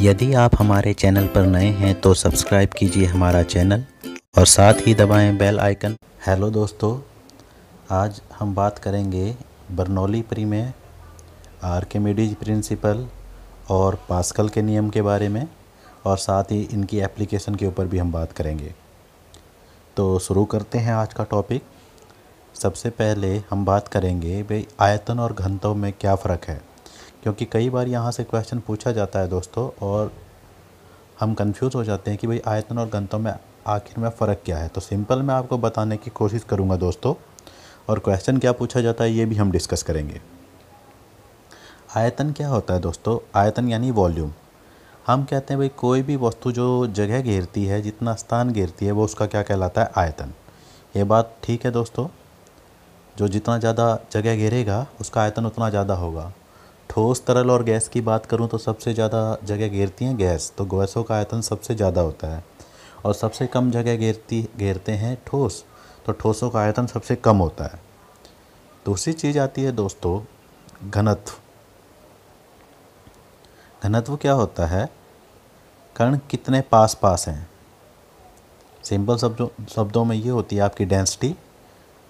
यदि आप हमारे चैनल पर नए हैं तो सब्सक्राइब कीजिए हमारा चैनल और साथ ही दबाएं बेल आइकन हेलो दोस्तों आज हम बात करेंगे बर्नौली प्री में मेडिज प्रिंसिपल और पास्कल के नियम के बारे में और साथ ही इनकी एप्लीकेशन के ऊपर भी हम बात करेंगे तो शुरू करते हैं आज का टॉपिक सबसे पहले हम बात करेंगे भाई आयतन और घनत्व में क्या फ़र्क है क्योंकि कई बार यहाँ से क्वेश्चन पूछा जाता है दोस्तों और हम कंफ्यूज हो जाते हैं कि भाई आयतन और गंतव में आखिर में फ़र्क क्या है तो सिंपल मैं आपको बताने की कोशिश करूँगा दोस्तों और क्वेश्चन क्या पूछा जाता है ये भी हम डिस्कस करेंगे आयतन क्या होता है दोस्तों आयतन यानी वॉल्यूम हम कहते हैं भाई कोई भी वस्तु जो जगह घेरती है जितना स्थान घेरती है वो उसका क्या कहलाता है आयतन ये बात ठीक है दोस्तों जो जितना ज़्यादा जगह घेरेगा उसका आयतन उतना ज़्यादा होगा ठोस तरल और गैस की बात करूँ तो सबसे ज़्यादा जगह घेरती हैं गैस तो गैसों का आयतन सबसे ज़्यादा होता है और सबसे कम जगह घेरती घेरते हैं ठोस तो ठोसों का आयतन सबसे कम होता है दूसरी चीज़ आती है दोस्तों घनत्व घनत्व क्या होता है कण कितने पास पास हैं सिंपल शब्दों शब्दों में ये होती है आपकी डेंसिटी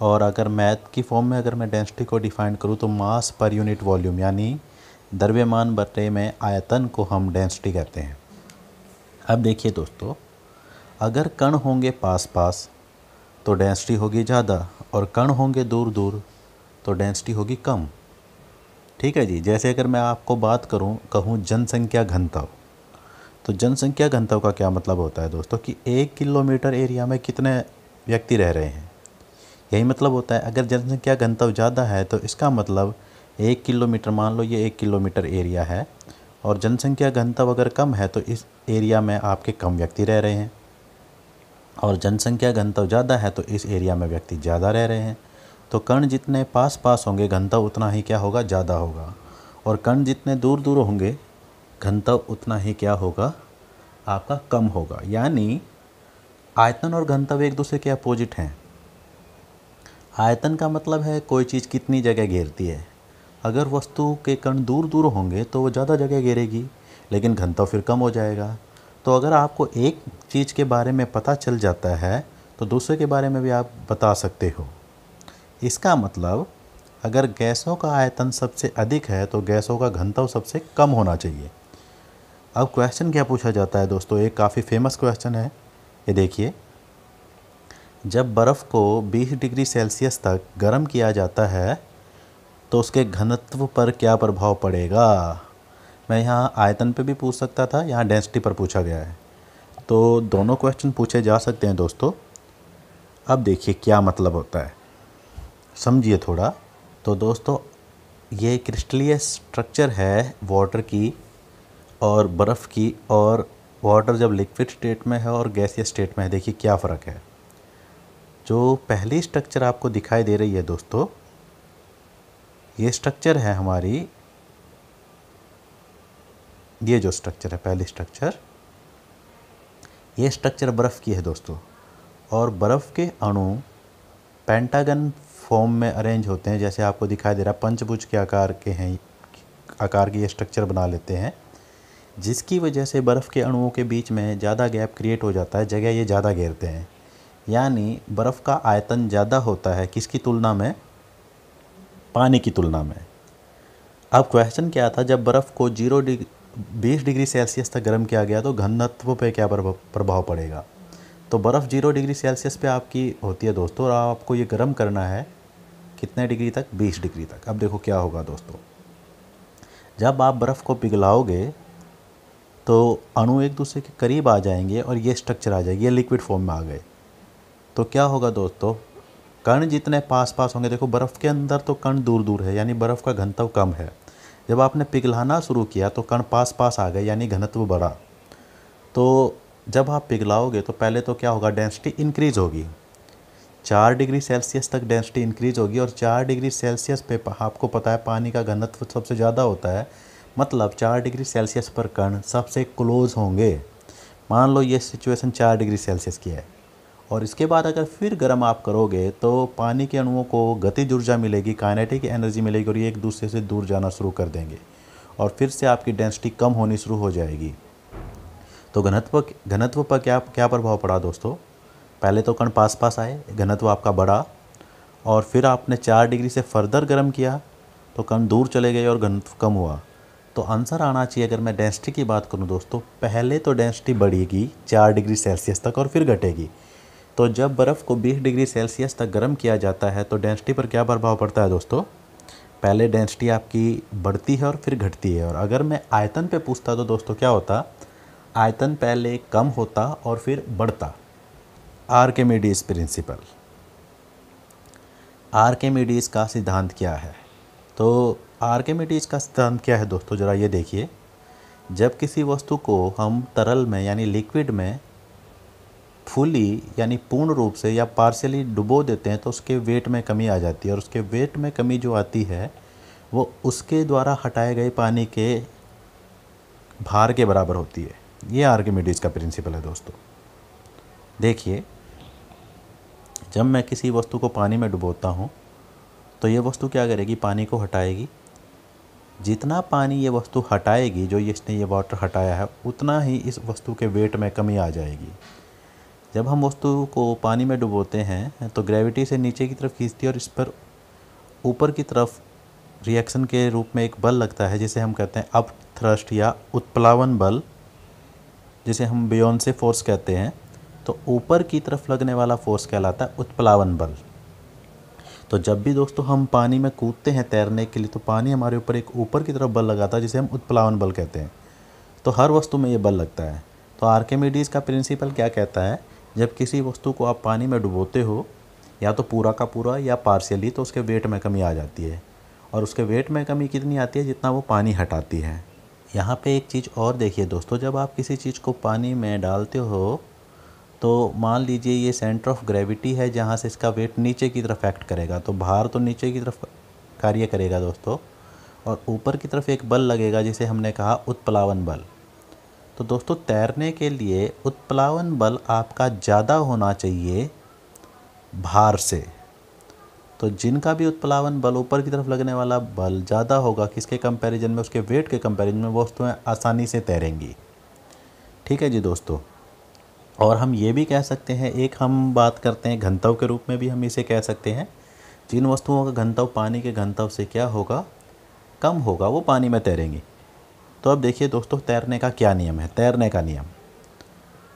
और अगर मैथ की फॉर्म में अगर मैं डेंसिटी को डिफाइन करूँ तो मास पर यूनिट वॉल्यूम यानी द्रव्यमान बटे में आयतन को हम डेंसिटी कहते हैं अब देखिए दोस्तों अगर कण होंगे पास पास तो डेंसिटी होगी ज़्यादा और कण होंगे दूर दूर तो डेंसिटी होगी कम ठीक है जी जैसे अगर मैं आपको बात करूं कहूं जनसंख्या घनत्व तो जनसंख्या घनत्व का क्या मतलब होता है दोस्तों कि एक किलोमीटर एरिया में कितने व्यक्ति रह रहे हैं यही मतलब होता है अगर जनसंख्या घनत्व ज़्यादा है तो इसका मतलब एक किलोमीटर मान लो ये एक किलोमीटर एरिया है और जनसंख्या घनत्व अगर कम है तो इस एरिया में आपके कम व्यक्ति रह रहे हैं और जनसंख्या घनत्व ज़्यादा है तो इस एरिया में व्यक्ति ज़्यादा रह रहे हैं तो कण जितने पास पास होंगे घनत्व उतना ही क्या होगा ज़्यादा होगा और कण जितने दूर दूर होंगे घनत्व उतना ही क्या होगा आपका कम होगा यानी आयतन और घनत्व एक दूसरे के अपोजिट हैं आयतन का मतलब है कोई चीज़ कितनी जगह घेरती है अगर वस्तु के कण दूर दूर होंगे तो वो ज़्यादा जगह गिरेगी लेकिन घनत्व फिर कम हो जाएगा तो अगर आपको एक चीज़ के बारे में पता चल जाता है तो दूसरे के बारे में भी आप बता सकते हो इसका मतलब अगर गैसों का आयतन सबसे अधिक है तो गैसों का घनत्व सबसे कम होना चाहिए अब क्वेश्चन क्या पूछा जाता है दोस्तों एक काफ़ी फेमस क्वेश्चन है ये देखिए जब बर्फ़ को 20 डिग्री सेल्सियस तक गर्म किया जाता है तो उसके घनत्व पर क्या प्रभाव पड़ेगा मैं यहाँ आयतन पे भी पूछ सकता था यहाँ डेंसिटी पर पूछा गया है तो दोनों क्वेश्चन पूछे जा सकते हैं दोस्तों अब देखिए क्या मतलब होता है समझिए थोड़ा तो दोस्तों ये क्रिस्टलीय स्ट्रक्चर है वाटर की और बर्फ़ की और वाटर जब लिक्विड स्टेट में है और गैसीय स्टेट में है देखिए क्या फ़र्क है जो पहली स्ट्रक्चर आपको दिखाई दे रही है दोस्तों ये स्ट्रक्चर है हमारी ये जो स्ट्रक्चर है पहली स्ट्रक्चर ये स्ट्रक्चर बर्फ़ की है दोस्तों और बर्फ़ के अणु पेंटागन फॉर्म में अरेंज होते हैं जैसे आपको दिखाई दे रहा है पंचभुज के आकार के हैं आकार के ये स्ट्रक्चर बना लेते हैं जिसकी वजह से बर्फ़ के अणुओं के बीच में ज़्यादा गैप क्रिएट हो जाता है जगह ये ज़्यादा घेरते हैं यानी बर्फ़ का आयतन ज़्यादा होता है किसकी तुलना में पानी की तुलना में अब क्वेश्चन क्या था जब बर्फ़ को जीरो डिग्री बीस डिग्री सेल्सियस तक गर्म किया गया तो घनत्व पे क्या प्रभाव पड़ेगा तो बर्फ़ जीरो डिग्री सेल्सियस पे आपकी होती है दोस्तों और आपको ये गर्म करना है कितने डिग्री तक बीस डिग्री तक अब देखो क्या होगा दोस्तों जब आप बर्फ़ को पिघलाओगे तो अणु एक दूसरे के करीब आ जाएंगे और ये स्ट्रक्चर आ जाएगी ये लिक्विड फॉर्म में आ गए तो क्या होगा दोस्तों कण जितने पास पास होंगे देखो बर्फ़ के अंदर तो कण दूर दूर है यानी बर्फ़ का घनत्व कम है जब आपने पिघलाना शुरू किया तो कण पास पास आ गए यानी घनत्व बढ़ा तो जब आप पिघलाओगे तो पहले तो क्या होगा डेंसिटी इंक्रीज होगी चार डिग्री सेल्सियस तक डेंसिटी इंक्रीज होगी और चार डिग्री सेल्सियस पे आपको पता है पानी का घनत्व सबसे ज़्यादा होता है मतलब चार डिग्री सेल्सियस पर कण सबसे क्लोज होंगे मान लो ये सिचुएशन चार डिग्री सेल्सियस की है और इसके बाद अगर फिर गर्म आप करोगे तो पानी के अणुओं को गतिज ऊर्जा मिलेगी काइनेटिक एनर्जी मिलेगी और ये एक दूसरे से दूर जाना शुरू कर देंगे और फिर से आपकी डेंसिटी कम होनी शुरू हो जाएगी तो घनत्व घनत्व पर क्या क्या प्रभाव पड़ा दोस्तों पहले तो कण पास पास आए घनत्व आपका बढ़ा और फिर आपने चार डिग्री से फर्दर गर्म किया तो कण दूर चले गए और घनत्व कम हुआ तो आंसर आना चाहिए अगर मैं डेंसिटी की बात करूं दोस्तों पहले तो डेंसिटी बढ़ेगी चार डिग्री सेल्सियस तक और फिर घटेगी तो जब बर्फ़ को 20 डिग्री सेल्सियस तक गर्म किया जाता है तो डेंसिटी पर क्या प्रभाव पड़ता है दोस्तों पहले डेंसिटी आपकी बढ़ती है और फिर घटती है और अगर मैं आयतन पे पूछता तो दोस्तों क्या होता आयतन पहले कम होता और फिर बढ़ता Archimedes principle Archimedes का सिद्धांत क्या है तो आर मेडिस का सिद्धांत क्या है दोस्तों ज़रा ये देखिए जब किसी वस्तु को हम तरल में यानी लिक्विड में फुली यानी पूर्ण रूप से या पार्शियली डुबो देते हैं तो उसके वेट में कमी आ जाती है और उसके वेट में कमी जो आती है वो उसके द्वारा हटाए गए पानी के भार के बराबर होती है ये आर्किमिडीज़ का प्रिंसिपल है दोस्तों देखिए जब मैं किसी वस्तु को पानी में डुबोता हूँ तो ये वस्तु क्या करेगी पानी को हटाएगी जितना पानी ये वस्तु हटाएगी जो इसने ये वाटर हटाया है उतना ही इस वस्तु के वेट में कमी आ जाएगी जब हम वस्तु को पानी में डुबोते हैं तो ग्रेविटी से नीचे की तरफ खींचती है और इस पर ऊपर की तरफ रिएक्शन के रूप में एक बल लगता है जिसे हम कहते हैं अप थ्रस्ट या उत्प्लावन बल जिसे हम बियॉन्ड से फोर्स कहते हैं तो ऊपर की तरफ लगने वाला फोर्स कहलाता है उत्प्लावन बल तो जब भी दोस्तों हम पानी में कूदते हैं तैरने के लिए तो पानी हमारे ऊपर एक ऊपर की तरफ बल लगाता है जिसे हम उत्प्लावन बल कहते हैं तो हर वस्तु में ये बल लगता है तो आर्केमिडीज़ का प्रिंसिपल क्या कहता है जब किसी वस्तु को आप पानी में डुबोते हो या तो पूरा का पूरा या पार्शियली तो उसके वेट में कमी आ जाती है और उसके वेट में कमी कितनी आती है जितना वो पानी हटाती है यहाँ पे एक चीज़ और देखिए दोस्तों जब आप किसी चीज़ को पानी में डालते हो तो मान लीजिए ये सेंटर ऑफ ग्रेविटी है जहाँ से इसका वेट नीचे की तरफ एक्ट करेगा तो भार तो नीचे की तरफ कार्य करेगा दोस्तों और ऊपर की तरफ एक बल लगेगा जिसे हमने कहा उत्प्लावन बल तो दोस्तों तैरने के लिए उत्प्लावन बल आपका ज़्यादा होना चाहिए भार से तो जिनका भी उत्प्लावन बल ऊपर की तरफ लगने वाला बल ज़्यादा होगा किसके कंपैरिजन में उसके वेट के कंपैरिजन में वो वस्तुएँ आसानी से तैरेंगी ठीक है जी दोस्तों और हम ये भी कह सकते हैं एक हम बात करते हैं घंतव के रूप में भी हम इसे कह सकते हैं जिन वस्तुओं का घंतव पानी के घंतव से क्या होगा कम होगा वो पानी में तैरेंगी तो अब देखिए दोस्तों तैरने का क्या नियम है तैरने का नियम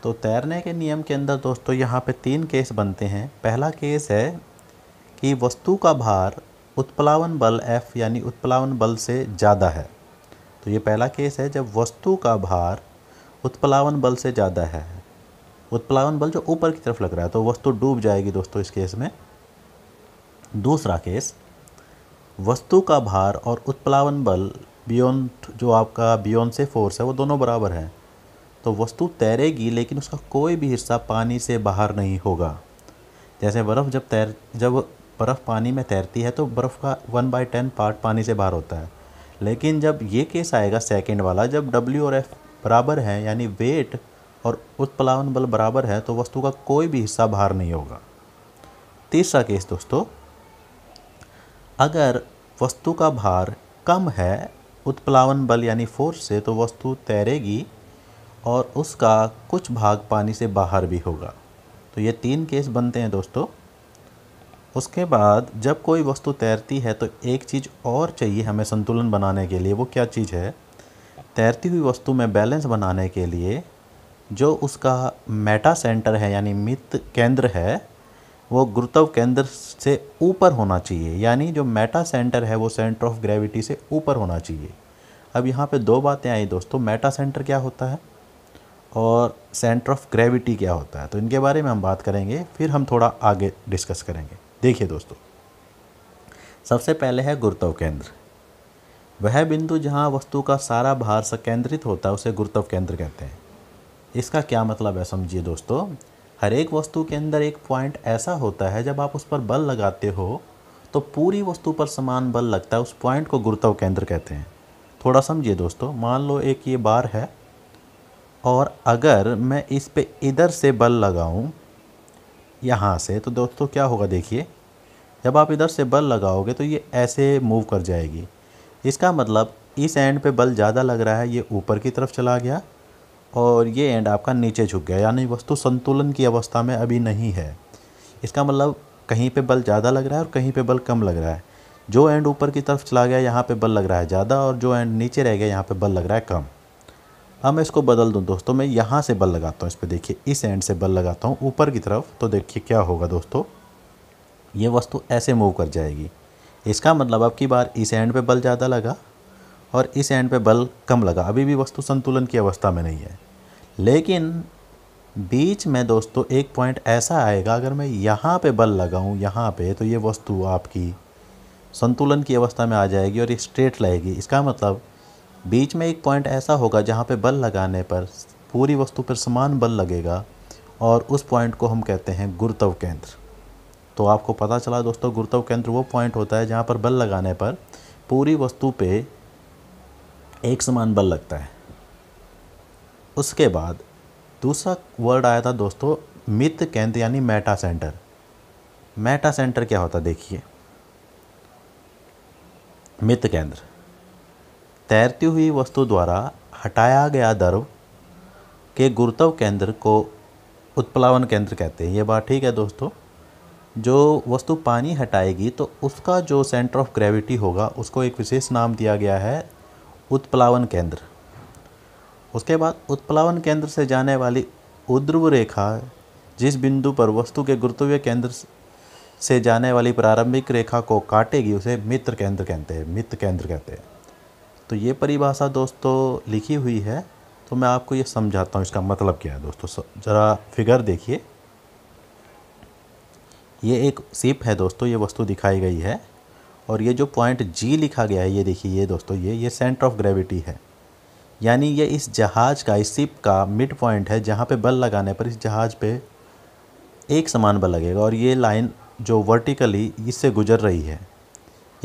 तो तैरने के नियम के अंदर दोस्तों यहाँ पे तीन केस बनते हैं पहला केस है कि वस्तु का भार उत्प्लावन बल एफ़ यानी उत्प्लावन बल से ज़्यादा है तो ये पहला केस है जब वस्तु का भार उत्प्लावन बल से ज़्यादा है उत्प्लावन बल जो ऊपर की तरफ लग रहा है तो वस्तु डूब जाएगी दोस्तों इस केस में दूसरा केस वस्तु का भार और उत्प्लावन बल बियॉन्ड जो आपका बियॉन्ड से फोर्स है वो दोनों बराबर हैं तो वस्तु तैरेगी लेकिन उसका कोई भी हिस्सा पानी से बाहर नहीं होगा जैसे बर्फ़ जब तैर जब बर्फ़ पानी में तैरती है तो बर्फ़ का वन बाई टेन पार्ट पानी से बाहर होता है लेकिन जब ये केस आएगा सेकेंड वाला जब डब्ल्यू और एफ बराबर है यानी वेट और उत्प्लावन बल बराबर है तो वस्तु का कोई भी हिस्सा बाहर नहीं होगा तीसरा केस दोस्तों अगर वस्तु का भार कम है उत्प्लावन बल यानी फोर्स से तो वस्तु तैरेगी और उसका कुछ भाग पानी से बाहर भी होगा तो ये तीन केस बनते हैं दोस्तों उसके बाद जब कोई वस्तु तैरती है तो एक चीज़ और चाहिए हमें संतुलन बनाने के लिए वो क्या चीज़ है तैरती हुई वस्तु में बैलेंस बनाने के लिए जो उसका मेटा सेंटर है यानी मित केंद्र है वो गुरुत्व केंद्र से ऊपर होना चाहिए यानी जो मेटा सेंटर है वो सेंटर ऑफ ग्रेविटी से ऊपर होना चाहिए अब यहाँ पे दो बातें आई दोस्तों मेटा सेंटर क्या होता है और सेंटर ऑफ ग्रेविटी क्या होता है तो इनके बारे में हम बात करेंगे फिर हम थोड़ा आगे डिस्कस करेंगे देखिए दोस्तों सबसे पहले है गुरुत्व केंद्र वह बिंदु जहाँ वस्तु का सारा भार संकेंद्रित होता है उसे गुरुत्व केंद्र कहते हैं इसका क्या मतलब है समझिए दोस्तों हर एक वस्तु के अंदर एक पॉइंट ऐसा होता है जब आप उस पर बल लगाते हो तो पूरी वस्तु पर समान बल लगता है उस पॉइंट को गुरुत्व केंद्र कहते हैं थोड़ा समझिए दोस्तों मान लो एक ये बार है और अगर मैं इस पे इधर से बल लगाऊं यहाँ से तो दोस्तों क्या होगा देखिए जब आप इधर से बल लगाओगे तो ये ऐसे मूव कर जाएगी इसका मतलब इस एंड पे बल ज़्यादा लग रहा है ये ऊपर की तरफ चला गया और ये एंड आपका नीचे झुक गया यानी वस्तु संतुलन की अवस्था में अभी नहीं है इसका मतलब कहीं पे बल ज़्यादा लग रहा है और कहीं पे बल कम लग रहा है जो एंड ऊपर की तरफ चला गया यहाँ पे बल लग रहा है ज़्यादा और जो एंड नीचे रह गया यहाँ पे बल लग रहा है कम अब मैं इसको बदल दूँ दोस्तों मैं यहाँ से बल लगाता हूँ इस पर देखिए इस एंड से बल लगाता हूँ ऊपर की तरफ तो देखिए क्या होगा दोस्तों ये वस्तु ऐसे मूव कर जाएगी इसका मतलब अब की बार इस एंड पे बल ज़्यादा लगा और इस एंड पे बल कम लगा अभी भी वस्तु संतुलन की अवस्था में नहीं है लेकिन बीच में दोस्तों एक पॉइंट ऐसा आएगा अगर मैं यहाँ पे बल लगाऊँ यहाँ पे तो ये वस्तु आपकी संतुलन की अवस्था में आ जाएगी और स्ट्रेट लगेगी इसका मतलब बीच में एक पॉइंट ऐसा होगा जहाँ पे बल लगाने पर पूरी वस्तु पर समान बल लगेगा और उस पॉइंट को हम कहते हैं गुरुत्व केंद्र तो आपको पता चला दोस्तों गुरुत्व केंद्र वो पॉइंट होता है जहाँ पर बल लगाने पर पूरी वस्तु पे एक समान बल लगता है उसके बाद दूसरा वर्ड आया था दोस्तों मित केंद्र यानी मेटा सेंटर मेटा सेंटर क्या होता देखिए मित केंद्र तैरती हुई वस्तु द्वारा हटाया गया दर्व के गुरुत्व केंद्र को उत्प्लावन केंद्र कहते हैं ये बात ठीक है दोस्तों जो वस्तु पानी हटाएगी तो उसका जो सेंटर ऑफ ग्रेविटी होगा उसको एक विशेष नाम दिया गया है उत्प्लावन केंद्र उसके बाद उत्प्लावन केंद्र से जाने वाली उद्रव रेखा जिस बिंदु पर वस्तु के गुरुत्वीय केंद्र से जाने वाली प्रारंभिक रेखा को काटेगी उसे मित्र केंद्र कहते हैं मित्र केंद्र कहते हैं तो ये परिभाषा दोस्तों लिखी हुई है तो मैं आपको ये समझाता हूँ इसका मतलब क्या है दोस्तों ज़रा फिगर देखिए ये एक सिप है दोस्तों ये वस्तु दिखाई गई है और ये जो पॉइंट जी लिखा गया है ये देखिए ये दोस्तों ये ये सेंटर ऑफ ग्रेविटी है यानी ये इस जहाज़ का इस सिप का मिड पॉइंट है जहाँ पे बल लगाने पर इस जहाज़ पे एक समान बल लगेगा और ये लाइन जो वर्टिकली इससे गुजर रही है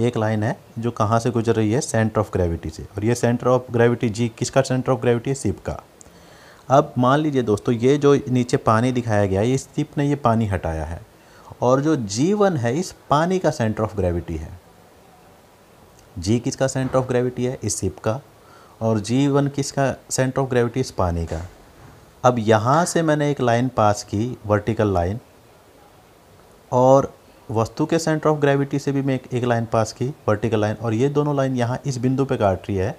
एक लाइन है जो कहाँ से गुजर रही है सेंटर ऑफ ग्रेविटी से और ये सेंटर ऑफ ग्रेविटी जी किसका सेंटर ऑफ ग्रेविटी है सिप का अब मान लीजिए दोस्तों ये जो नीचे पानी दिखाया गया है इस सिप ने ये पानी हटाया है और जो जीवन है इस पानी का सेंटर ऑफ ग्रेविटी है जी किसका सेंटर ऑफ ग्रेविटी है इस सिप का और जी वन किसका सेंटर ऑफ ग्रेविटी इस पानी का अब यहाँ से मैंने एक लाइन पास की वर्टिकल लाइन और वस्तु के सेंटर ऑफ ग्रेविटी से भी मैं एक, एक लाइन पास की वर्टिकल लाइन और ये दोनों लाइन यहाँ इस बिंदु पे काट रही है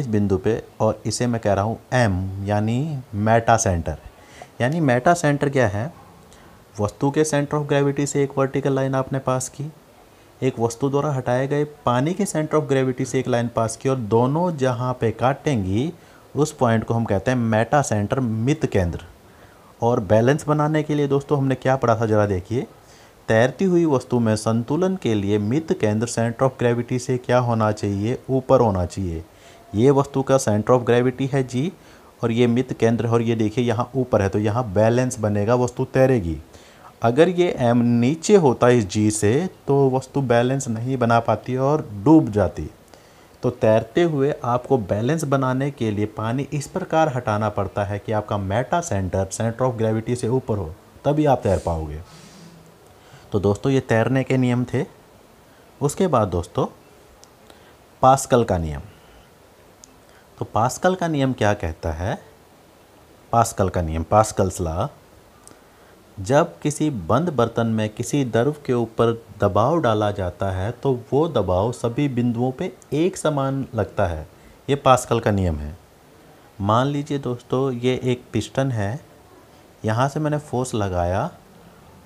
इस बिंदु पे और इसे मैं कह रहा हूँ एम यानी मेटा सेंटर यानी मेटा सेंटर क्या है वस्तु के सेंटर ऑफ ग्रेविटी से एक वर्टिकल लाइन आपने पास की एक वस्तु द्वारा हटाए गए पानी के सेंटर ऑफ ग्रेविटी से एक लाइन पास की और दोनों जहाँ पे काटेंगी उस पॉइंट को हम कहते हैं मेटा सेंटर मित केंद्र और बैलेंस बनाने के लिए दोस्तों हमने क्या पढ़ा था ज़रा देखिए तैरती हुई वस्तु में संतुलन के लिए मित केंद्र सेंटर ऑफ ग्रेविटी से क्या होना चाहिए ऊपर होना चाहिए ये वस्तु का सेंटर ऑफ ग्रेविटी है जी और ये मित केंद्र और ये देखिए यहाँ ऊपर है तो यहाँ बैलेंस बनेगा वस्तु तैरेगी अगर ये एम नीचे होता है इस जी से तो वस्तु बैलेंस नहीं बना पाती और डूब जाती तो तैरते हुए आपको बैलेंस बनाने के लिए पानी इस प्रकार हटाना पड़ता है कि आपका metacentre centre of gravity से ऊपर हो तभी आप तैर पाओगे तो दोस्तों ये तैरने के नियम थे उसके बाद दोस्तों पास्कल का नियम तो पास्कल का नियम क्या कहता है पास्कल का नियम पास्कल्स ला जब किसी बंद बर्तन में किसी द्रव के ऊपर दबाव डाला जाता है तो वो दबाव सभी बिंदुओं पे एक समान लगता है ये पास्कल का नियम है मान लीजिए दोस्तों ये एक पिस्टन है यहाँ से मैंने फोर्स लगाया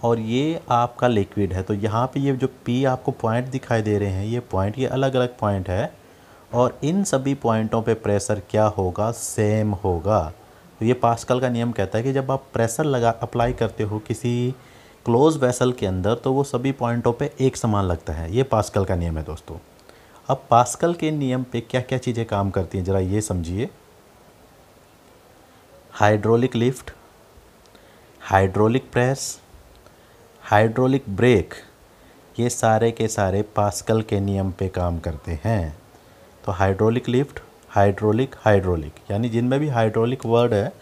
और ये आपका लिक्विड है तो यहाँ पे ये जो पी आपको पॉइंट दिखाई दे रहे हैं ये पॉइंट ये अलग अलग पॉइंट है और इन सभी पॉइंटों पे प्रेशर क्या होगा सेम होगा तो ये पास्कल का नियम कहता है कि जब आप प्रेशर लगा अप्लाई करते हो किसी क्लोज वेसल के अंदर तो वो सभी पॉइंटों पे एक समान लगता है ये पास्कल का नियम है दोस्तों अब पास्कल के नियम पे क्या क्या चीज़ें काम करती हैं ज़रा ये समझिए hydraulic lift hydraulic press hydraulic brake ये सारे के सारे पास्कल के नियम पे काम करते हैं तो हाइड्रोलिक लिफ्ट हाइड्रोलिक हाइड्रोलिक यानी जिनमें भी हाइड्रोलिक वर्ड है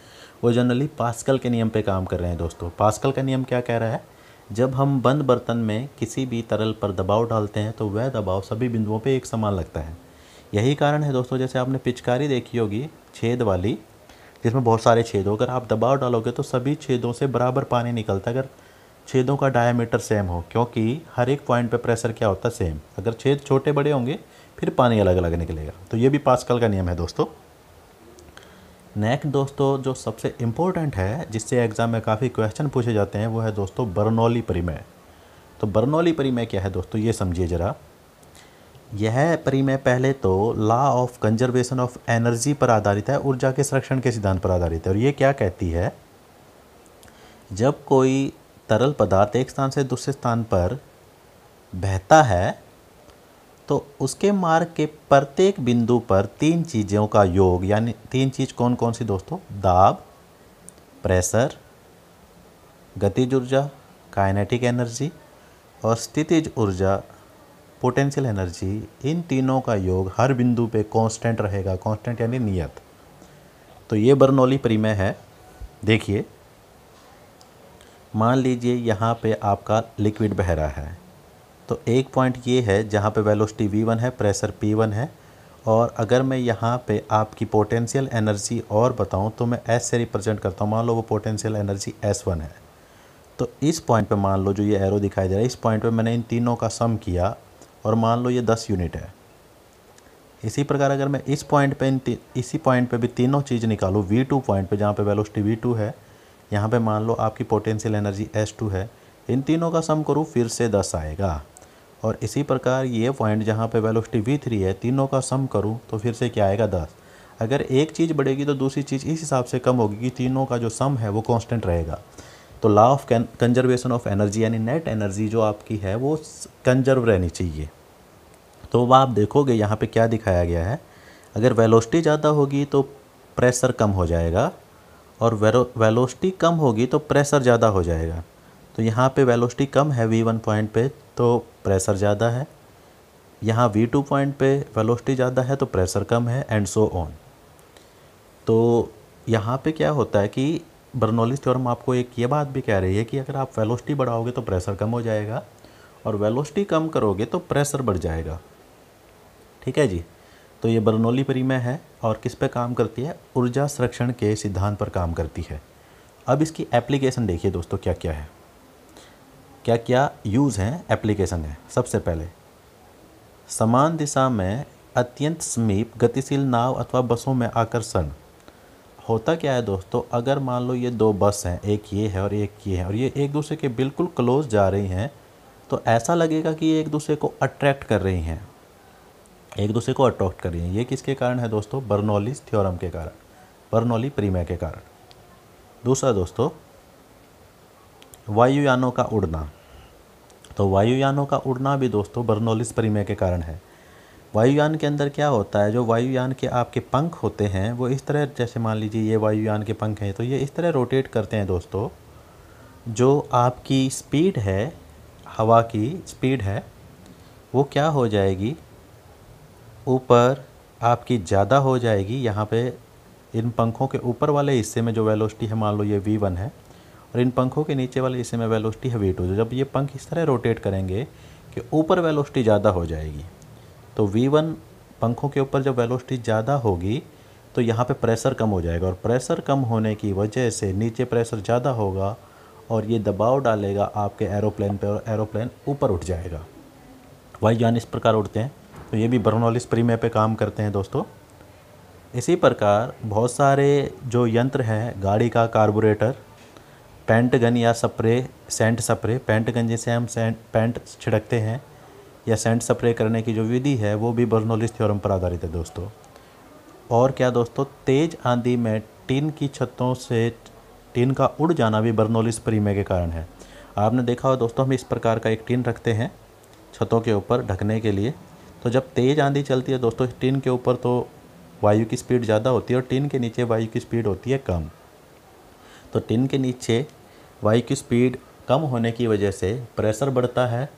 वो जनरली पास्कल के नियम पे काम कर रहे हैं दोस्तों पास्कल का नियम क्या कह रहा है जब हम बंद बर्तन में किसी भी तरल पर दबाव डालते हैं तो वह दबाव सभी बिंदुओं पे एक समान लगता है यही कारण है दोस्तों जैसे आपने पिचकारी देखी होगी छेद वाली जिसमें बहुत सारे छेद हो अगर आप दबाव डालोगे तो सभी छेदों से बराबर पानी निकलता है अगर छेदों का डायमीटर सेम हो क्योंकि हर एक पॉइंट पर प्रेशर क्या होता है सेम अगर छेद छोटे बड़े होंगे फिर पानी अलग अलग निकलेगा तो ये भी पास्कल का नियम है दोस्तों नेक्स्ट दोस्तों जो सबसे इम्पोर्टेंट है जिससे एग्ज़ाम में काफ़ी क्वेश्चन पूछे जाते हैं वो है दोस्तों बर्नौली परिमेय तो बर्नौली परिमेय क्या है दोस्तों ये समझिए ज़रा यह परिमेय पहले तो law of conservation of energy पर आधारित है ऊर्जा के संरक्षण के सिद्धांत पर आधारित है और ये क्या कहती है जब कोई तरल पदार्थ एक स्थान से दूसरे स्थान पर बहता है तो उसके मार्ग के प्रत्येक बिंदु पर तीन चीज़ों का योग यानी तीन चीज़ कौन कौन सी दोस्तों दाब प्रेशर गतिज ऊर्जा काइनेटिक एनर्जी और स्थितिज ऊर्जा पोटेंशियल एनर्जी इन तीनों का योग हर बिंदु पे कांस्टेंट रहेगा कांस्टेंट यानी नियत तो ये बर्नौली परिमय है देखिए मान लीजिए यहाँ पे आपका लिक्विड बह रहा है तो एक पॉइंट ये है जहाँ पे वेलोसिटी वन है प्रेशर वन है और अगर मैं यहाँ पे आपकी पोटेंशियल एनर्जी और बताऊँ तो मैं एस से रिप्रेजेंट करता हूँ मान लो वो पोटेंशियल एनर्जी एस वन है तो इस पॉइंट पे मान लो जो ये एरो दिखाई दे रहा है इस पॉइंट पे मैंने इन तीनों का सम किया और मान लो ये दस यूनिट है इसी प्रकार अगर मैं इस पॉइंट पर इन इसी पॉइंट पर भी तीनों चीज़ निकालूँ वी टू पॉइंट पर जहाँ पर वेलोसिटी वी टू है यहाँ पर मान लो आपकी पोटेंशियल एनर्जी एस टू है इन तीनों का सम करूँ फिर से दस आएगा और इसी प्रकार ये पॉइंट जहाँ पे वेलोसिटी वी थ्री है तीनों का सम करूँ तो फिर से क्या आएगा दस अगर एक चीज़ बढ़ेगी तो दूसरी चीज़ इस हिसाब से कम होगी कि तीनों का जो सम है वो कांस्टेंट रहेगा तो law of conservation of energy यानी नेट एनर्जी जो आपकी है वो कंजर्व रहनी चाहिए तो वह आप देखोगे यहाँ पर क्या दिखाया गया है अगर वेलोसिटी ज़्यादा होगी तो प्रेशर कम हो जाएगा और वेलोसिटी कम होगी तो प्रेशर ज़्यादा हो जाएगा तो यहाँ पे वेलोसिटी कम है वी वन पॉइंट पे तो प्रेशर ज़्यादा है यहाँ वी टू पॉइंट पे वेलोसिटी ज़्यादा है तो प्रेशर कम है एंड सो ऑन तो यहाँ पे क्या होता है कि बर्नोलिस थ्योरम आपको एक ये बात भी कह रही है कि अगर आप वेलोसिटी बढ़ाओगे तो प्रेशर कम हो जाएगा और वेलोसिटी कम करोगे तो प्रेशर बढ़ जाएगा ठीक है जी तो ये बर्नौली परिमय है और किस पे काम करती है ऊर्जा संरक्षण के सिद्धांत पर काम करती है अब इसकी एप्लीकेशन देखिए दोस्तों क्या क्या है क्या क्या यूज़ हैं एप्लीकेशन है सबसे पहले समान दिशा में अत्यंत समीप गतिशील नाव अथवा बसों में आकर्षण होता क्या है दोस्तों अगर मान लो ये दो बस हैं एक ये है और एक ये है और ये एक दूसरे के बिल्कुल क्लोज जा रही हैं तो ऐसा लगेगा कि ये एक दूसरे को अट्रैक्ट कर रही हैं एक दूसरे को अट्रैक्ट कर रही हैं ये किसके कारण है दोस्तों बर्नौलीज थ्योरम के कारण बर्नौली प्रीमिया के कारण दूसरा दोस्तों वायुयानों का उड़ना तो वायुयानों का उड़ना भी दोस्तों बर्नोलिस परिमेय के कारण है वायुयान के अंदर क्या होता है जो वायुयान के आपके पंख होते हैं वो इस तरह जैसे मान लीजिए ये वायुयान के पंख हैं तो ये इस तरह रोटेट करते हैं दोस्तों जो आपकी स्पीड है हवा की स्पीड है वो क्या हो जाएगी ऊपर आपकी ज़्यादा हो जाएगी यहाँ पे इन पंखों के ऊपर वाले हिस्से में जो वेलोसिटी है मान लो ये वी वन है और इन पंखों के नीचे वाले हिस्से में वेलोसिटी है वेट हो जब ये पंख इस तरह रोटेट करेंगे कि ऊपर वेलोसिटी ज़्यादा हो जाएगी तो वी वन पंखों के ऊपर जब वेलोसिटी ज़्यादा होगी तो यहाँ पे प्रेशर कम हो जाएगा और प्रेशर कम होने की वजह से नीचे प्रेशर ज़्यादा होगा और ये दबाव डालेगा आपके एरोप्लेन पे और एरोप्लेन ऊपर उठ जाएगा वायुयान इस प्रकार उड़ते हैं तो ये भी बर्नोलिस प्रीमे पे काम करते हैं दोस्तों इसी प्रकार बहुत सारे जो यंत्र हैं गाड़ी का कार्बोरेटर पेंट गन या spray scent spray paint gun जैसे हम सेंट पेंट छिड़कते हैं या सेंट स्प्रे करने की जो विधि है वो भी बर्नोलिस थ्योरम पर आधारित है दोस्तों और क्या दोस्तों तेज़ आंधी में टिन की छतों से टिन का उड़ जाना भी बर्नोलिस प्रीमे के कारण है आपने देखा हो दोस्तों हम इस प्रकार का एक टिन रखते हैं छतों के ऊपर ढकने के लिए तो जब तेज़ आंधी चलती है दोस्तों टिन के ऊपर तो वायु की स्पीड ज़्यादा होती है और टिन के नीचे वायु की स्पीड होती है कम तो टिन के नीचे वायु की स्पीड कम होने की वजह से प्रेशर बढ़ता है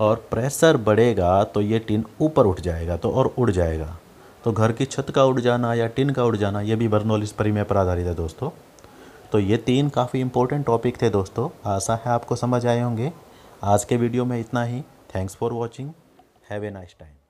और प्रेशर बढ़ेगा तो ये टिन ऊपर उठ जाएगा तो और उड़ जाएगा तो घर की छत का उड़ जाना या टिन का उड़ जाना ये भी बर्नौलिस परिमेय पर आधारित है दोस्तों तो ये तीन काफ़ी इंपॉर्टेंट टॉपिक थे दोस्तों आशा है आपको समझ आए होंगे आज के वीडियो में इतना ही thanks for watching have a nice time